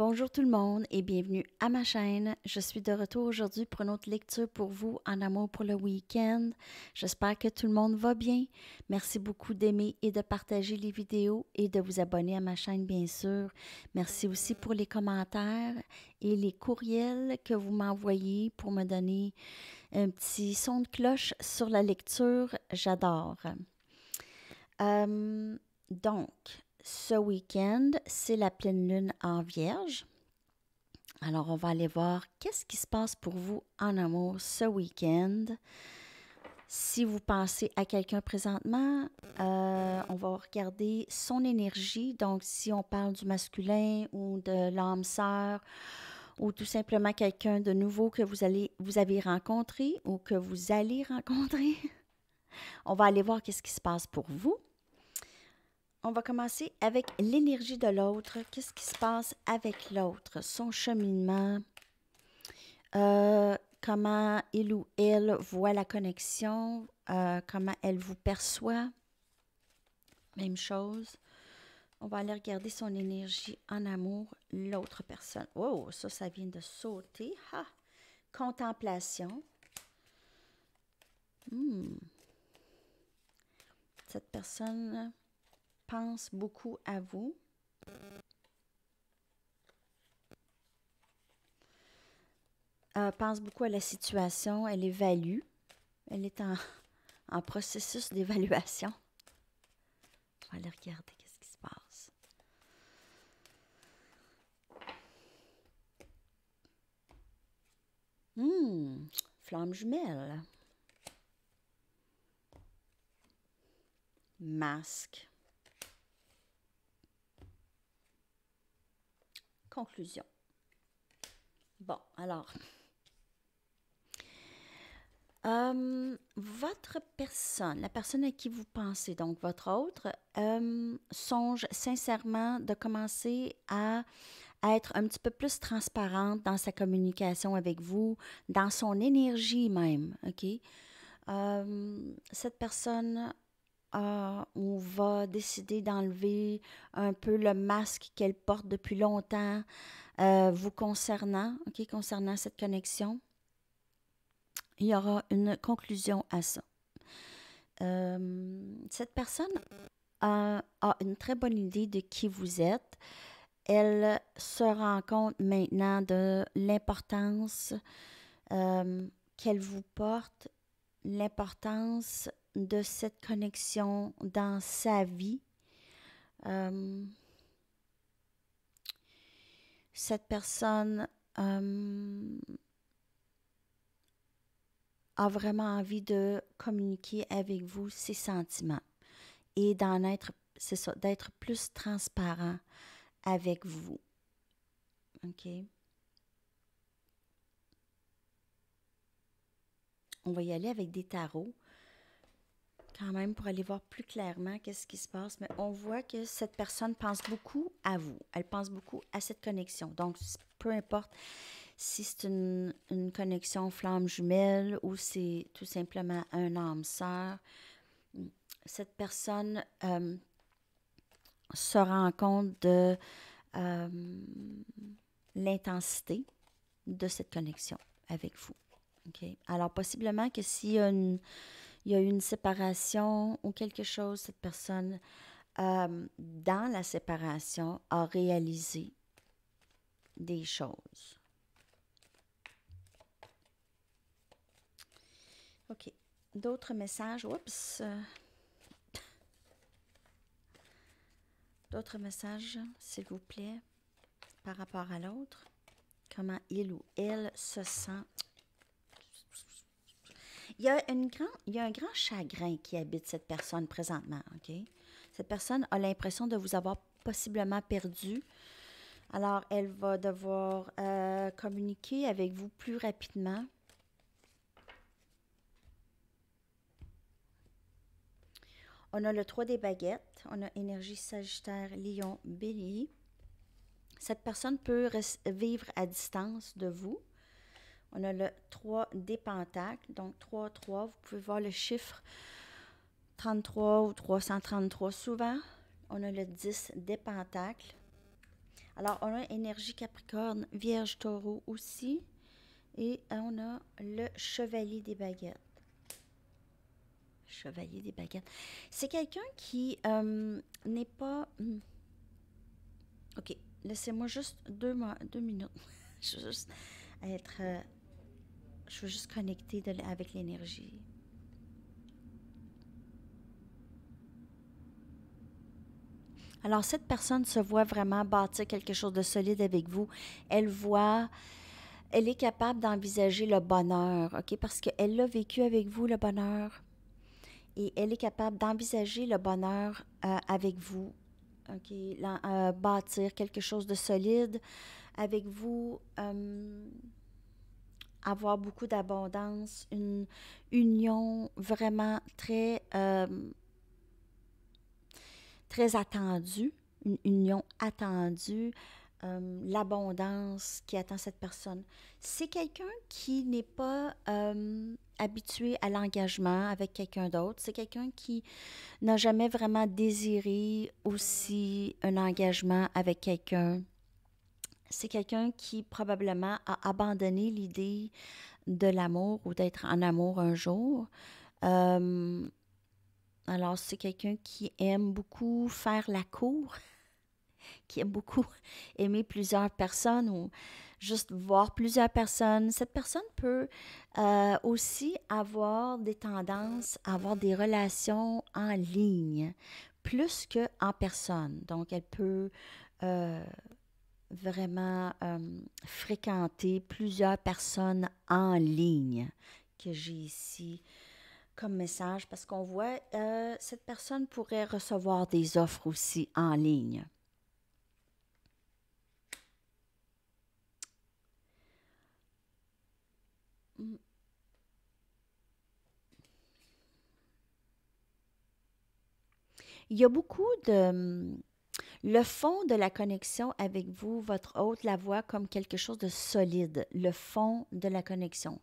Bonjour tout le monde et bienvenue à ma chaîne. Je suis de retour aujourd'hui pour une autre lecture pour vous en amour pour le week-end. J'espère que tout le monde va bien. Merci beaucoup d'aimer et de partager les vidéos et de vous abonner à ma chaîne bien sûr. Merci aussi pour les commentaires et les courriels que vous m'envoyez pour me donner un petit son de cloche sur la lecture. J'adore. Euh, donc, ce week-end, c'est la pleine lune en vierge. Alors, on va aller voir qu'est-ce qui se passe pour vous en amour ce week-end. Si vous pensez à quelqu'un présentement, euh, on va regarder son énergie. Donc, si on parle du masculin ou de l'âme sœur ou tout simplement quelqu'un de nouveau que vous, allez, vous avez rencontré ou que vous allez rencontrer, on va aller voir qu'est-ce qui se passe pour vous on va commencer avec l'énergie de l'autre. Qu'est-ce qui se passe avec l'autre? Son cheminement. Euh, comment il ou elle voit la connexion. Euh, comment elle vous perçoit. Même chose. On va aller regarder son énergie en amour, l'autre personne. Oh, ça, ça vient de sauter. Ha! Contemplation. Hmm. Cette personne pense beaucoup à vous. Euh, pense beaucoup à la situation, elle évalue, elle est en, processus d'évaluation. On va aller regarder qu'est-ce qui se passe. Hmm. flamme jumelle. Masque. Conclusion. Bon, alors, euh, votre personne, la personne à qui vous pensez, donc votre autre, euh, songe sincèrement de commencer à, être un petit peu plus transparente dans sa communication avec vous, dans son énergie même, OK? Euh, cette personne ah, on va décider d'enlever un peu le masque qu'elle porte depuis longtemps euh, vous concernant, concernant cette connexion. Il y aura une conclusion à ça. Euh, cette personne a, une très bonne idée de qui vous êtes. Elle se rend compte maintenant de l'importance euh, qu'elle vous porte, l'importance de cette connexion dans sa vie. Euh, cette personne euh, a vraiment envie de communiquer avec vous ses sentiments et d'en être, c'est ça, d'être plus transparent avec vous. OK? On va y aller avec des tarots quand même pour aller voir plus clairement qu'est-ce qui se passe. Mais on voit que cette personne pense beaucoup à vous. Elle pense beaucoup à cette connexion. Donc, peu importe si c'est une, connexion flamme jumelle ou c'est tout simplement un âme sœur, cette personne euh, se rend compte de euh, l'intensité de cette connexion avec vous. ok Alors, possiblement que si une il y a eu une séparation ou quelque chose, cette personne, euh, dans la séparation, a réalisé des choses. OK. D'autres messages. Oups. D'autres messages, s'il vous plaît, par rapport à l'autre. Comment il ou elle se sent il y a, une grand, il y a un grand chagrin qui habite cette personne présentement, OK? Cette personne a l'impression de vous avoir possiblement perdu. Alors, elle va devoir euh, communiquer avec vous plus rapidement. On a le 3 des baguettes. On a énergie Sagittaire, Lion, Bélier. Cette personne peut vivre à distance de vous. On a le 3 des pentacles, donc 3, 3. Vous pouvez voir le chiffre 33 ou 333 souvent. On a le 10 des pentacles. Alors, on a énergie Capricorne, Vierge, Taureau aussi. Et on a le Chevalier des baguettes. Chevalier des baguettes. C'est quelqu'un qui euh, n'est pas... Hmm. OK, laissez-moi juste deux, deux minutes. juste être... Euh, je veux juste connecter avec l'énergie. Alors, cette personne se voit vraiment bâtir quelque chose de solide avec vous. Elle voit, elle est capable d'envisager le bonheur, OK? Parce qu'elle l'a vécu avec vous, le bonheur. Et elle est capable d'envisager le bonheur euh, avec vous, OK? Euh, bâtir quelque chose de solide avec vous. Euh, avoir beaucoup d'abondance, une union vraiment très, euh, très attendue, une union attendue, euh, l'abondance qui attend cette personne. C'est quelqu'un qui n'est pas euh, habitué à l'engagement avec quelqu'un d'autre. C'est quelqu'un qui n'a jamais vraiment désiré aussi un engagement avec quelqu'un c'est quelqu'un qui probablement a abandonné l'idée de l'amour ou d'être en amour un jour. Euh, alors, c'est quelqu'un qui aime beaucoup faire la cour, qui aime beaucoup aimer plusieurs personnes ou juste voir plusieurs personnes. Cette personne peut euh, aussi avoir des tendances, à avoir des relations en ligne plus qu'en personne. Donc, elle peut... Euh, vraiment euh, fréquenter plusieurs personnes en ligne que j'ai ici comme message parce qu'on voit euh, cette personne pourrait recevoir des offres aussi en ligne. Il y a beaucoup de le fond de la connexion avec vous, votre hôte la voit comme quelque chose de solide, le fond de la connexion.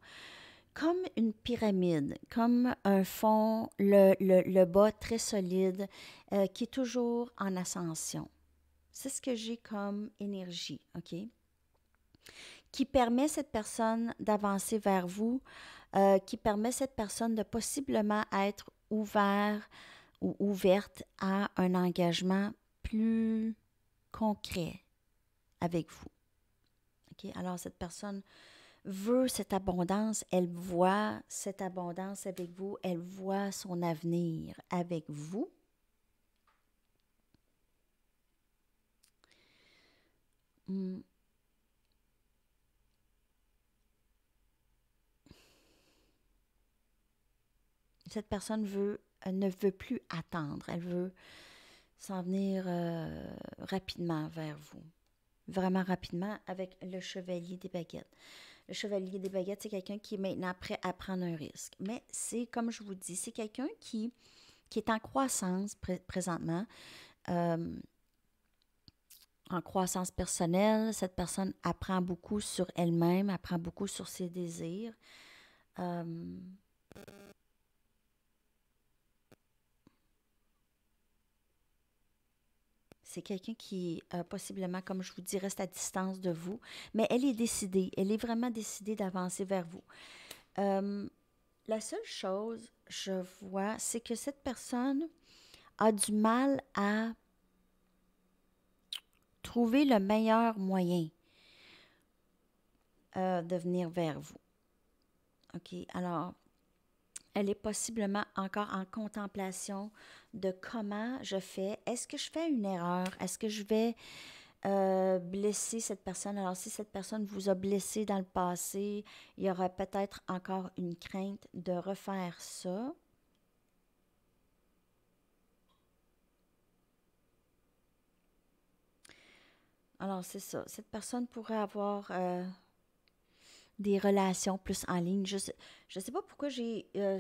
Comme une pyramide, comme un fond, le, bas très solide, euh, qui est toujours en ascension. C'est ce que j'ai comme énergie, OK? Qui permet cette personne d'avancer vers vous, euh, qui permet cette personne de possiblement être ouvert ou ouverte à un engagement plus concret avec vous. Alors, cette personne veut cette abondance, elle voit cette abondance avec vous, elle voit son avenir avec vous. Hmm. Cette personne veut, ne veut plus attendre, elle veut s'en venir euh, rapidement vers vous. Vraiment rapidement avec le chevalier des baguettes. Le chevalier des baguettes, c'est quelqu'un qui est maintenant prêt à prendre un risque. Mais c'est, comme je vous dis, c'est quelqu'un qui, qui est en croissance présentement. Euh, en croissance personnelle, cette personne apprend beaucoup sur elle-même, apprend beaucoup sur ses désirs. Euh, C'est quelqu'un qui, euh, possiblement, comme je vous dis, reste à distance de vous, mais elle est décidée. Elle est vraiment décidée d'avancer vers vous. Euh, la seule chose, je vois, c'est que cette personne a du mal à trouver le meilleur moyen euh, de venir vers vous. OK, alors, elle est possiblement encore en contemplation de comment je fais. Est-ce que je fais une erreur? Est-ce que je vais euh, blesser cette personne? Alors, si cette personne vous a blessé dans le passé, il y aura peut-être encore une crainte de refaire ça. Alors, c'est ça. Cette personne pourrait avoir euh, des relations plus en ligne. Je ne sais, pas pourquoi j'ai euh,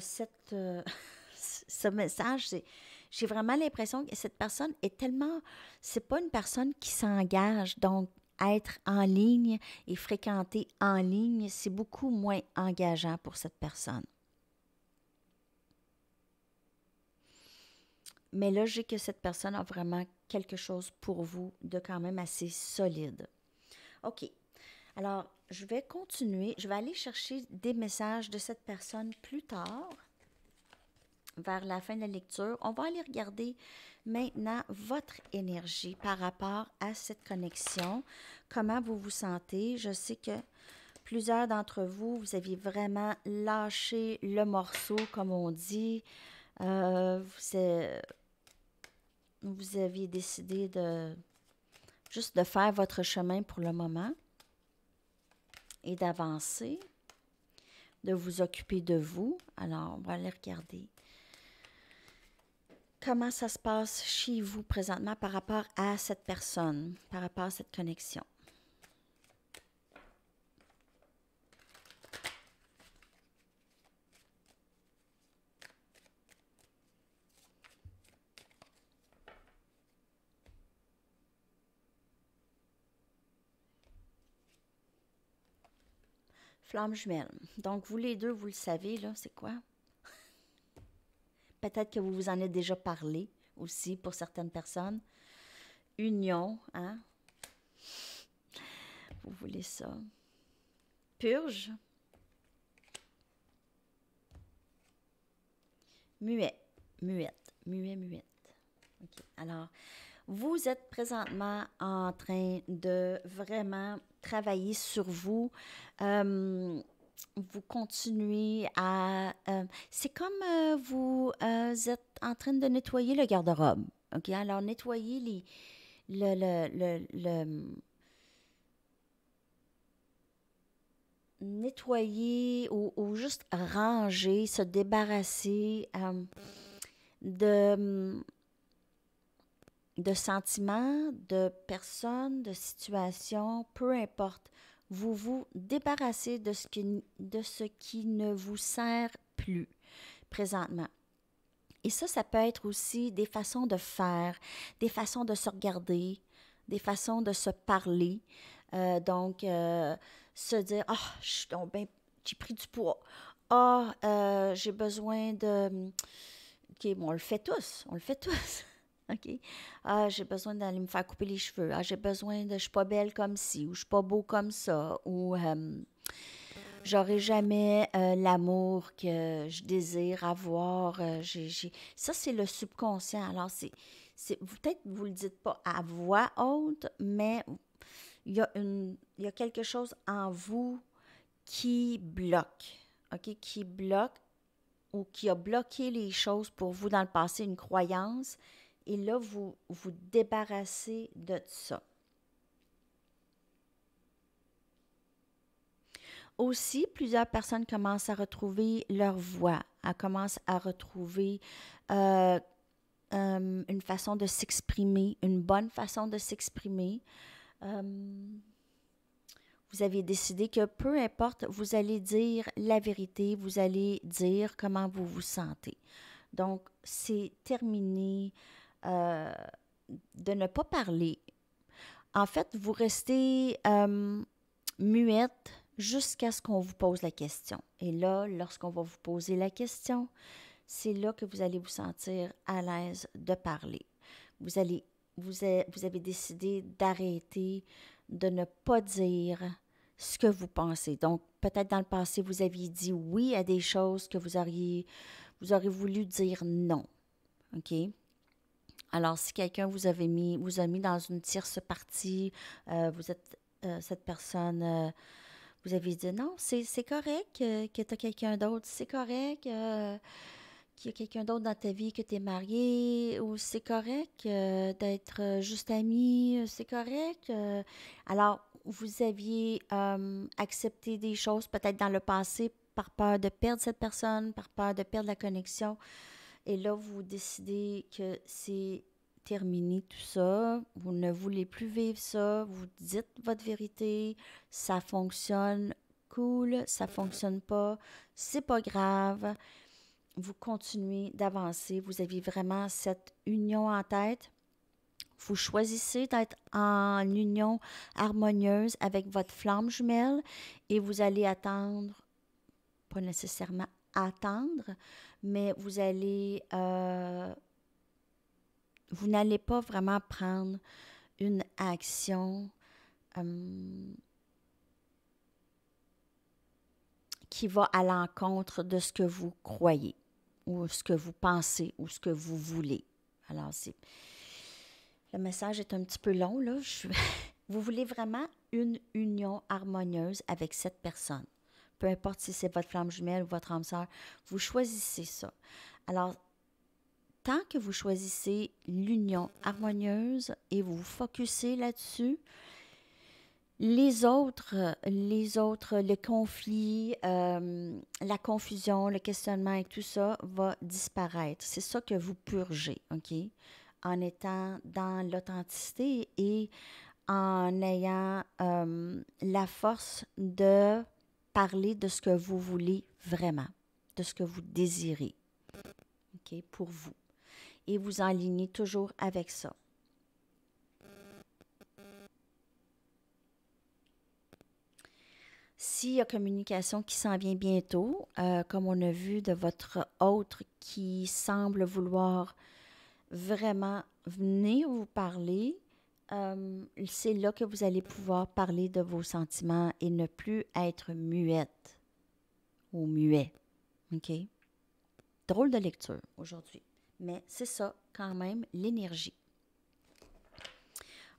ce message, c'est j'ai vraiment l'impression que cette personne est tellement. C'est pas une personne qui s'engage. Donc, être en ligne et fréquenter en ligne, c'est beaucoup moins engageant pour cette personne. Mais là, j'ai que cette personne a vraiment quelque chose pour vous de quand même assez solide. OK. Alors, je vais continuer. Je vais aller chercher des messages de cette personne plus tard vers la fin de la lecture. On va aller regarder maintenant votre énergie par rapport à cette connexion. Comment vous vous sentez? Je sais que plusieurs d'entre vous, vous aviez vraiment lâché le morceau, comme on dit. Euh, vous, vous aviez décidé de juste de faire votre chemin pour le moment et d'avancer, de vous occuper de vous. Alors, on va aller regarder comment ça se passe chez vous présentement par rapport à cette personne, par rapport à cette connexion. Flamme jumelle. Donc, vous les deux, vous le savez, là, c'est quoi? peut-être que vous vous en êtes déjà parlé aussi pour certaines personnes. Union, hein? Vous voulez ça. Purge. Muet, muette, muet, muette. OK. Alors, vous êtes présentement en train de vraiment travailler sur vous. Euh, vous continuez à... Euh, c'est comme euh, vous euh, êtes en train de nettoyer le garde-robe. Alors, nettoyer les, le, nettoyer ou, ou, juste ranger, se débarrasser de sentiments, de personnes, de situations, peu importe vous vous débarrassez de ce qui, de ce qui ne vous sert plus présentement. Et ça, ça peut être aussi des façons de faire, des façons de se regarder, des façons de se parler. Euh, donc, euh, se dire, ah, j'ai pris du poids. Ah, euh, j'ai besoin de. OK, on le fait tous, on le fait tous. OK? Ah, j'ai besoin d'aller me faire couper les cheveux. Ah, j'ai besoin de je suis pas belle comme ci ou je suis pas beau comme ça ou euh, j'aurai jamais euh, l'amour que je désire avoir. Euh, ça, c'est le subconscient. Alors, c'est, peut-être vous le dites pas à voix haute, mais il y, a une, y a quelque chose en vous qui bloque, OK? Qui bloque ou qui a bloqué les choses pour vous dans le passé, une croyance et là, vous vous débarrassez de ça. Aussi, plusieurs personnes commencent à retrouver leur voix, à commencent à retrouver euh, euh, une façon de s'exprimer, une bonne façon de s'exprimer. Euh, vous avez décidé que peu importe, vous allez dire la vérité, vous allez dire comment vous vous sentez. Donc, c'est terminé euh, de ne pas parler. En fait, vous restez euh, muette jusqu'à ce qu'on vous pose la question. Et là, lorsqu'on va vous poser la question, c'est là que vous allez vous sentir à l'aise de parler. Vous, allez, vous, vous avez décidé d'arrêter de ne pas dire ce que vous pensez. Donc, peut-être dans le passé, vous aviez dit oui à des choses que vous auriez, vous auriez voulu dire non. OK? Alors, si quelqu'un vous avait mis, vous a mis dans une tierce partie, euh, vous êtes euh, cette personne, euh, vous avez dit non, c'est correct que tu as quelqu'un d'autre, c'est correct qu'il y a quelqu'un d'autre dans ta vie que tu es marié, ou c'est correct d'être juste ami, c'est correct. alors, vous aviez accepté des choses peut-être dans le passé par peur de perdre cette personne, par peur de perdre la connexion. Et là, vous décidez que c'est terminé tout ça, vous ne voulez plus vivre ça, vous dites votre vérité, ça fonctionne, cool, ça fonctionne pas, c'est pas grave. Vous continuez d'avancer, vous avez vraiment cette union en tête. Vous choisissez d'être en union harmonieuse avec votre flamme jumelle et vous allez attendre, pas nécessairement attendre, mais vous allez, euh, vous n'allez pas vraiment prendre une action euh, qui va à l'encontre de ce que vous croyez ou ce que vous pensez ou ce que vous voulez. Alors, Le message est un petit peu long, là. Vous voulez vraiment une union harmonieuse avec cette personne peu importe si c'est votre flamme jumelle ou votre âme sœur, vous choisissez ça. Alors, tant que vous choisissez l'union harmonieuse et vous vous focussez là-dessus, les autres, les autres, le conflit, euh, la confusion, le questionnement et tout ça va disparaître. C'est ça que vous purgez, OK? En étant dans l'authenticité et en ayant euh, la force de parler de ce que vous voulez vraiment, de ce que vous désirez ok pour vous. Et vous aligner toujours avec ça. S'il y a communication qui s'en vient bientôt, euh, comme on a vu de votre autre qui semble vouloir vraiment venir vous parler, euh, c'est là que vous allez pouvoir parler de vos sentiments et ne plus être muette ou muet. OK? Drôle de lecture aujourd'hui, mais c'est ça quand même l'énergie.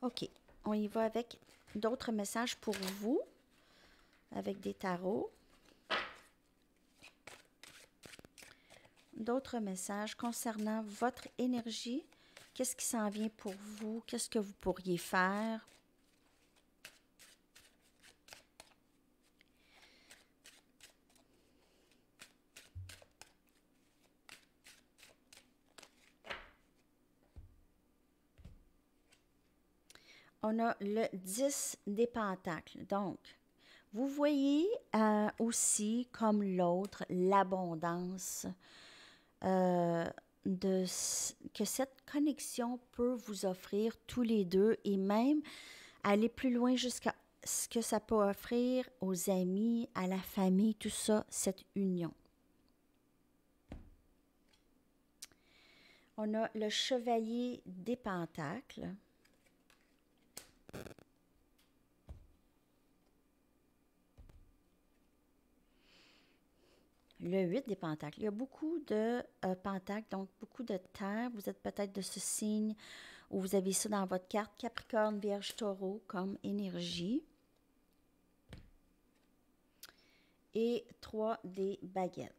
OK, on y va avec d'autres messages pour vous, avec des tarots. D'autres messages concernant votre énergie Qu'est-ce qui s'en vient pour vous? Qu'est-ce que vous pourriez faire? on a le 10 des pentacles. Donc, vous voyez euh, aussi, comme l'autre, l'abondance. Euh, de, que cette connexion peut vous offrir tous les deux et même aller plus loin jusqu'à ce que ça peut offrir aux amis, à la famille, tout ça, cette union. On a le chevalier des pentacles. le 8 des pentacles. Il y a beaucoup de euh, pentacles, donc beaucoup de terre. Vous êtes peut-être de ce signe où vous avez ça dans votre carte Capricorne, Vierge, Taureau comme énergie. Et 3 des baguettes.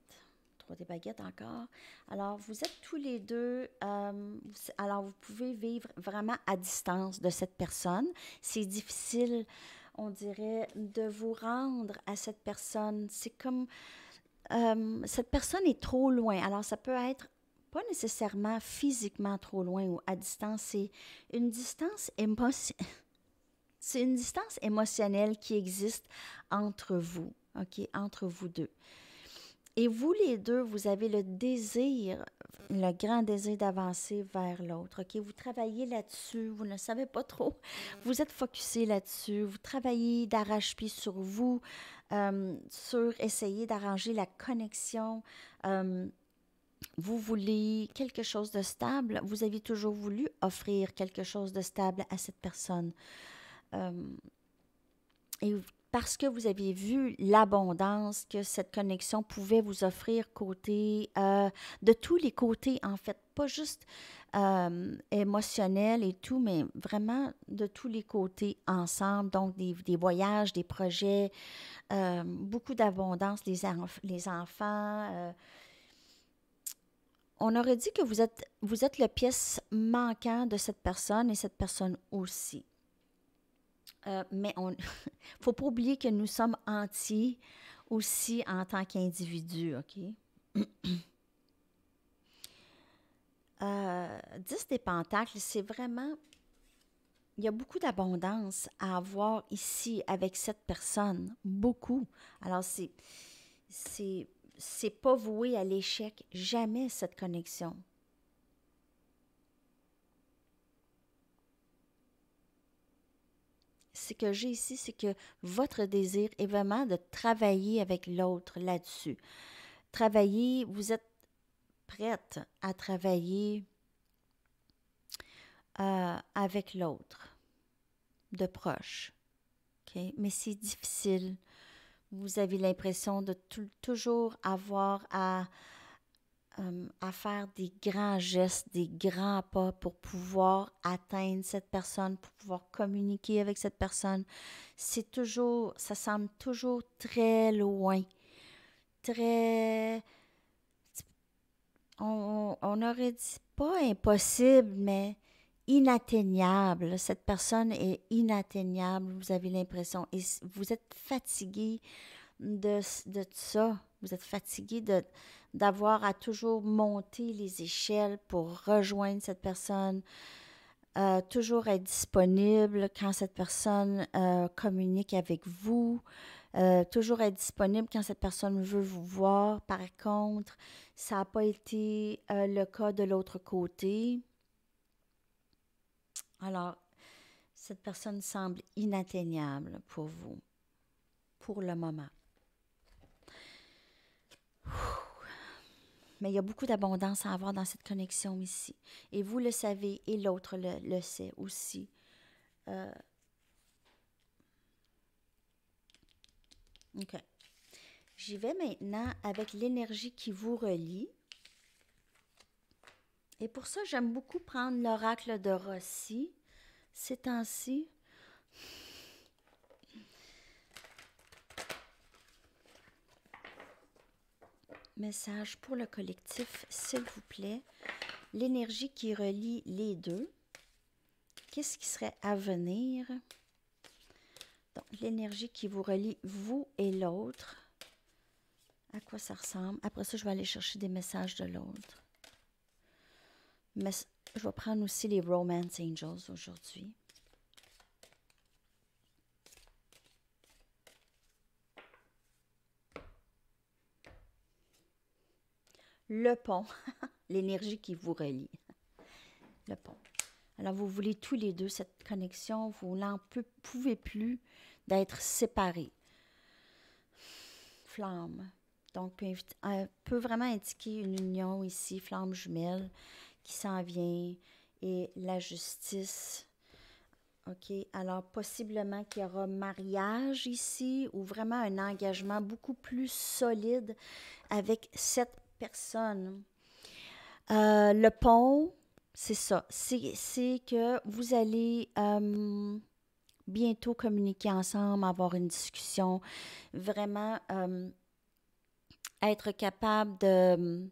3 des baguettes encore. Alors, vous êtes tous les deux. Euh, alors, vous pouvez vivre vraiment à distance de cette personne. C'est difficile, on dirait, de vous rendre à cette personne. C'est comme euh, cette personne est trop loin. Alors, ça peut être pas nécessairement physiquement trop loin ou à distance, c'est une distance émotionnelle. C'est une distance émotionnelle qui existe entre vous, OK, entre vous deux. Et vous les deux, vous avez le désir, le grand désir d'avancer vers l'autre. OK, vous travaillez là-dessus, vous ne savez pas trop. Vous êtes focusé là-dessus, vous travaillez d'arrache-pied sur vous, euh, sur essayer d'arranger la connexion. Euh, vous voulez quelque chose de stable, vous avez toujours voulu offrir quelque chose de stable à cette personne. Euh, et parce que vous aviez vu l'abondance que cette connexion pouvait vous offrir côté de tous les côtés en fait, pas juste euh, émotionnel et tout, mais vraiment de tous les côtés ensemble. Donc, des, des voyages, des projets, euh, beaucoup d'abondance, les, les enfants. Euh. on aurait dit que vous êtes, vous êtes le pièce manquante de cette personne et cette personne aussi. mais il ne faut pas oublier que nous sommes entiers aussi en tant qu'individus, OK? 10 euh, des pentacles, c'est vraiment... Il y a beaucoup d'abondance à avoir ici avec cette personne. Beaucoup. Alors, c'est... C'est, c'est pas voué à l'échec. Jamais cette connexion. Ce que j'ai ici, c'est que votre désir est vraiment de travailler avec l'autre là-dessus. Travailler, vous êtes prête à travailler euh, avec l'autre, de proche. Mais c'est difficile. Vous avez l'impression de toujours avoir à, euh, à faire des grands gestes, des grands pas pour pouvoir atteindre cette personne, pour pouvoir communiquer avec cette personne. C'est toujours, ça semble toujours très loin, très on, aurait dit pas impossible, mais inatteignable. Cette personne est inatteignable, vous avez l'impression. Et vous êtes fatigué de, ça. Vous êtes fatigué d'avoir à toujours monter les échelles pour rejoindre cette personne. Euh, toujours être disponible quand cette personne euh, communique avec vous. Euh, toujours être disponible quand cette personne veut vous voir. Par contre, ça n'a pas été euh, le cas de l'autre côté. Alors, cette personne semble inatteignable pour vous, pour le moment. Mais il y a beaucoup d'abondance à avoir dans cette connexion ici. Et vous le savez et l'autre le, sait aussi. Euh, OK. J'y vais maintenant avec l'énergie qui vous relie. Et pour ça, j'aime beaucoup prendre l'oracle de Rossi C'est ainsi. Message pour le collectif, s'il vous plaît. L'énergie qui relie les deux. Qu'est-ce qui serait à venir? l'énergie qui vous relie, vous et l'autre. À quoi ça ressemble. Après ça, je vais aller chercher des messages de l'autre. Mais je vais prendre aussi les Romance Angels aujourd'hui. Le pont, l'énergie qui vous relie. Le pont. Alors, vous voulez tous les deux cette connexion, vous n'en pouvez plus d'être séparés. Flamme. Donc, euh, peut, vraiment indiquer une union ici, flamme jumelle, qui s'en vient, et la justice. OK, alors possiblement qu'il y aura mariage ici ou vraiment un engagement beaucoup plus solide avec cette personne. Euh, le pont, c'est ça. C'est que vous allez... Euh, bientôt communiquer ensemble, avoir une discussion, vraiment euh, être capable de...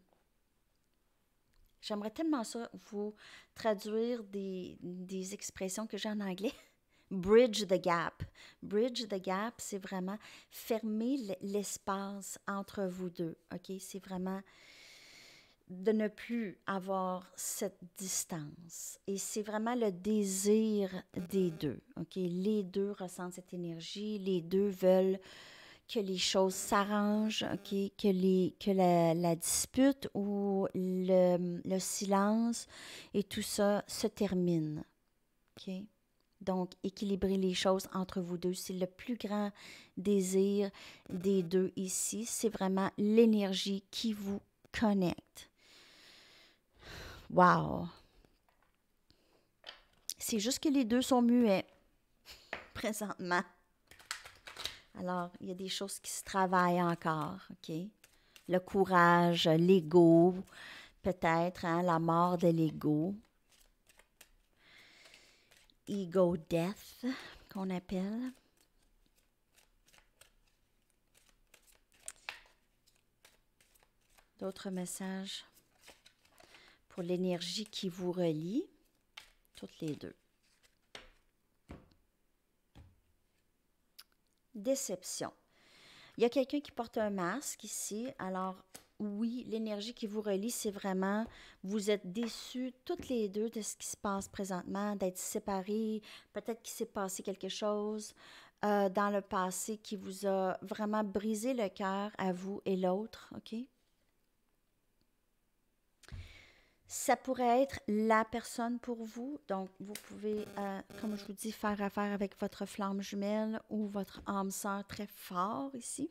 J'aimerais tellement ça vous traduire des, des expressions que j'ai en anglais. Bridge the gap. Bridge the gap, c'est vraiment fermer l'espace entre vous deux. OK? C'est vraiment de ne plus avoir cette distance. Et c'est vraiment le désir des deux. ok Les deux ressentent cette énergie, les deux veulent que les choses s'arrangent, que, les, que la, dispute ou le, le, silence et tout ça se termine. donc, équilibrer les choses entre vous deux, c'est le plus grand désir des deux ici. C'est vraiment l'énergie qui vous connecte. Wow! C'est juste que les deux sont muets présentement. Alors, il y a des choses qui se travaillent encore, OK? Le courage, l'ego, peut-être, hein, la mort de l'ego. Ego death, qu'on appelle. D'autres messages? l'énergie qui vous relie, toutes les deux. Déception. Il y a quelqu'un qui porte un masque ici, alors oui, l'énergie qui vous relie, c'est vraiment, vous êtes déçus toutes les deux de ce qui se passe présentement, d'être séparés, peut-être qu'il s'est passé quelque chose euh, dans le passé qui vous a vraiment brisé le cœur à vous et l'autre, OK? ça pourrait être la personne pour vous. Donc, vous pouvez, euh, comme je vous dis, faire affaire avec votre flamme jumelle ou votre âme sœur très fort ici.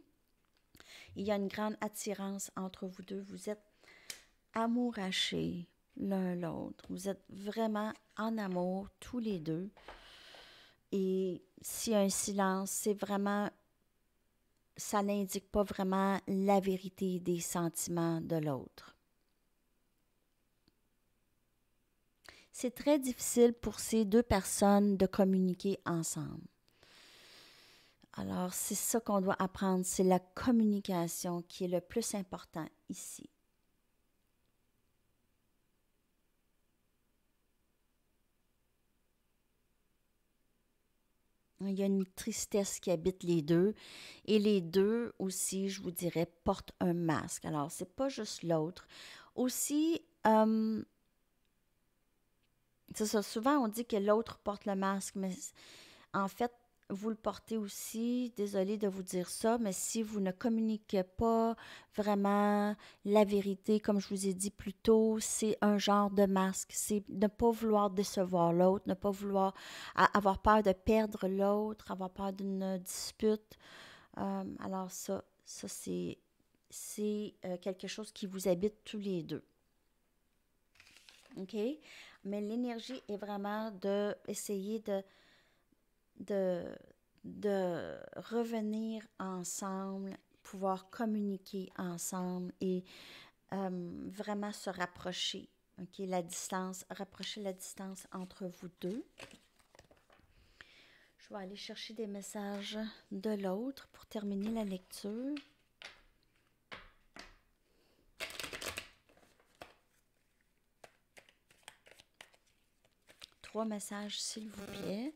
Il y a une grande attirance entre vous deux. Vous êtes amourachés l'un l'autre. Vous êtes vraiment en amour tous les deux. Et s'il y a un silence, c'est vraiment ça n'indique pas vraiment la vérité des sentiments de l'autre. c'est très difficile pour ces deux personnes de communiquer ensemble. Alors, c'est ça qu'on doit apprendre, c'est la communication qui est le plus important ici. Il y a une tristesse qui habite les deux. Et les deux aussi, je vous dirais, portent un masque. Alors, c'est pas juste l'autre. Aussi, euh, c'est ça, souvent on dit que l'autre porte le masque, mais en fait, vous le portez aussi, Désolée de vous dire ça, mais si vous ne communiquez pas vraiment la vérité, comme je vous ai dit plus tôt, c'est un genre de masque. C'est ne pas vouloir décevoir l'autre, ne pas vouloir avoir peur de perdre l'autre, avoir peur d'une dispute. Euh, alors ça, ça c'est, c'est euh, quelque chose qui vous habite tous les deux. OK? mais l'énergie est vraiment d'essayer de, de, revenir ensemble, pouvoir communiquer ensemble et euh, vraiment se rapprocher. OK, la distance, rapprocher la distance entre vous deux. Je vais aller chercher des messages de l'autre pour terminer la lecture. messages, s'il vous plaît.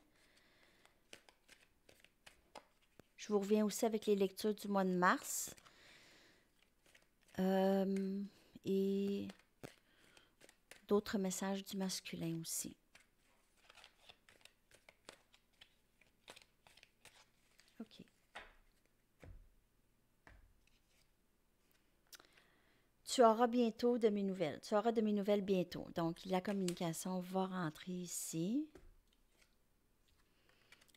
Je vous reviens aussi avec les lectures du mois de mars. Euh, et d'autres messages du masculin aussi. tu auras bientôt de mes nouvelles. Tu auras de mes nouvelles bientôt. Donc, la communication va rentrer ici.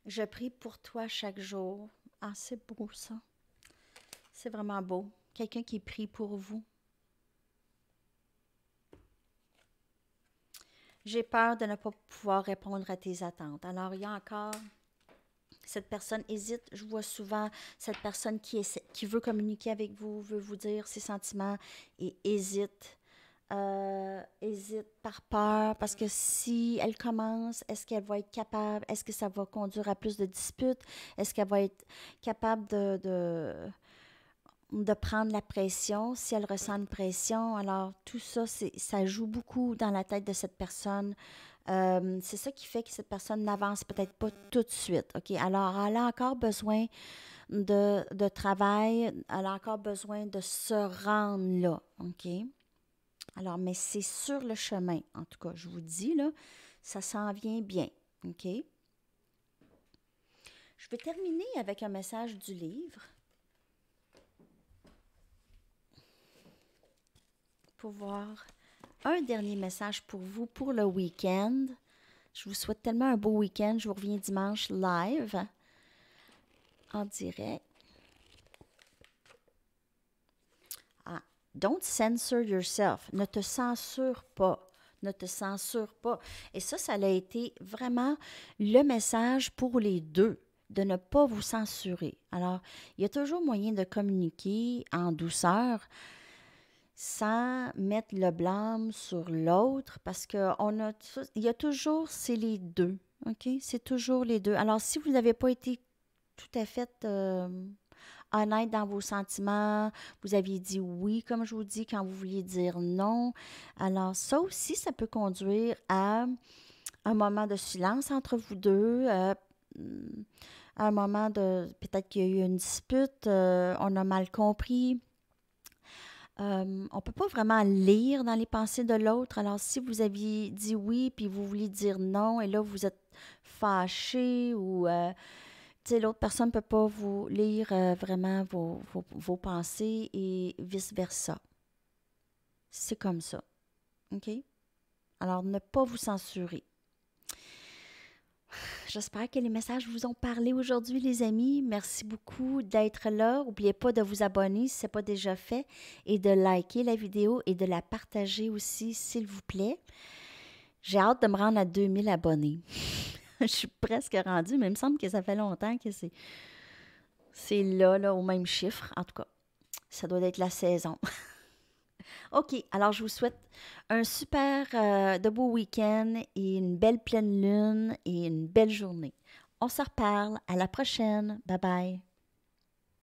Je prie pour toi chaque jour. Ah, c'est beau ça. C'est vraiment beau. Quelqu'un qui prie pour vous. J'ai peur de ne pas pouvoir répondre à tes attentes. Alors, il y a encore cette personne hésite. Je vois souvent cette personne qui, essaie, qui veut communiquer avec vous, veut vous dire ses sentiments et hésite. Euh, hésite par peur, parce que si elle commence, est-ce qu'elle va être capable? Est-ce que ça va conduire à plus de disputes? Est-ce qu'elle va être capable de, de, de, prendre la pression? Si elle ressent une pression, alors tout ça, ça joue beaucoup dans la tête de cette personne. Euh, c'est ça qui fait que cette personne n'avance peut-être pas tout de suite. OK? Alors, elle a encore besoin de, travail, elle a encore besoin de se rendre là. OK? Alors, mais c'est sur le chemin, en tout cas, je vous dis, là, ça s'en vient bien. OK? Je vais terminer avec un message du livre. Pour voir un dernier message pour vous pour le week-end. Je vous souhaite tellement un beau week-end. Je vous reviens dimanche live en direct. Ah, don't censor yourself. Ne te censure pas. Ne te censure pas. Et ça, ça a été vraiment le message pour les deux de ne pas vous censurer. Alors, il y a toujours moyen de communiquer en douceur sans mettre le blâme sur l'autre parce qu'il a il y a toujours c'est les deux. OK? C'est toujours les deux. Alors, si vous n'avez pas été tout à fait euh, honnête dans vos sentiments, vous aviez dit oui, comme je vous dis, quand vous vouliez dire non, alors ça aussi, ça peut conduire à un moment de silence entre vous deux. Euh, à un moment de peut-être qu'il y a eu une dispute, euh, on a mal compris, on ne peut pas vraiment lire dans les pensées de l'autre. Alors, si vous aviez dit oui, puis vous vouliez dire non, et là, vous êtes fâché ou euh, l'autre personne ne peut pas vous lire euh, vraiment vos, vos, pensées et vice-versa. C'est comme ça. OK? Alors, ne pas vous censurer. J'espère que les messages vous ont parlé aujourd'hui, les amis. Merci beaucoup d'être là. N'oubliez pas de vous abonner si ce n'est pas déjà fait et de liker la vidéo et de la partager aussi, s'il vous plaît. J'ai hâte de me rendre à 2000 abonnés. Je suis presque rendue, mais il me semble que ça fait longtemps que c'est, c'est là, là, au même chiffre. En tout cas, ça doit être la saison. OK, alors je vous souhaite un super euh, de beau week-end et une belle pleine lune et une belle journée. On se reparle. À la prochaine. Bye bye.